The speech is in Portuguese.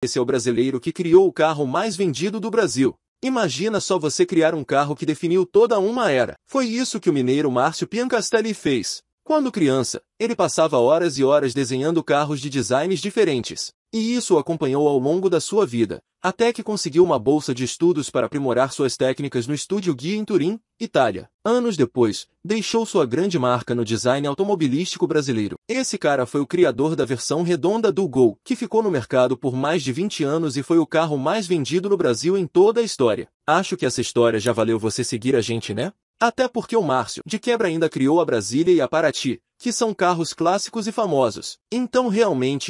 Esse é o brasileiro que criou o carro mais vendido do Brasil. Imagina só você criar um carro que definiu toda uma era. Foi isso que o mineiro Márcio Piancastelli fez. Quando criança, ele passava horas e horas desenhando carros de designs diferentes. E isso o acompanhou ao longo da sua vida, até que conseguiu uma bolsa de estudos para aprimorar suas técnicas no Estúdio Guia em Turim, Itália. Anos depois, deixou sua grande marca no design automobilístico brasileiro. Esse cara foi o criador da versão redonda do Gol, que ficou no mercado por mais de 20 anos e foi o carro mais vendido no Brasil em toda a história. Acho que essa história já valeu você seguir a gente, né? Até porque o Márcio, de quebra ainda criou a Brasília e a Paraty, que são carros clássicos e famosos. Então realmente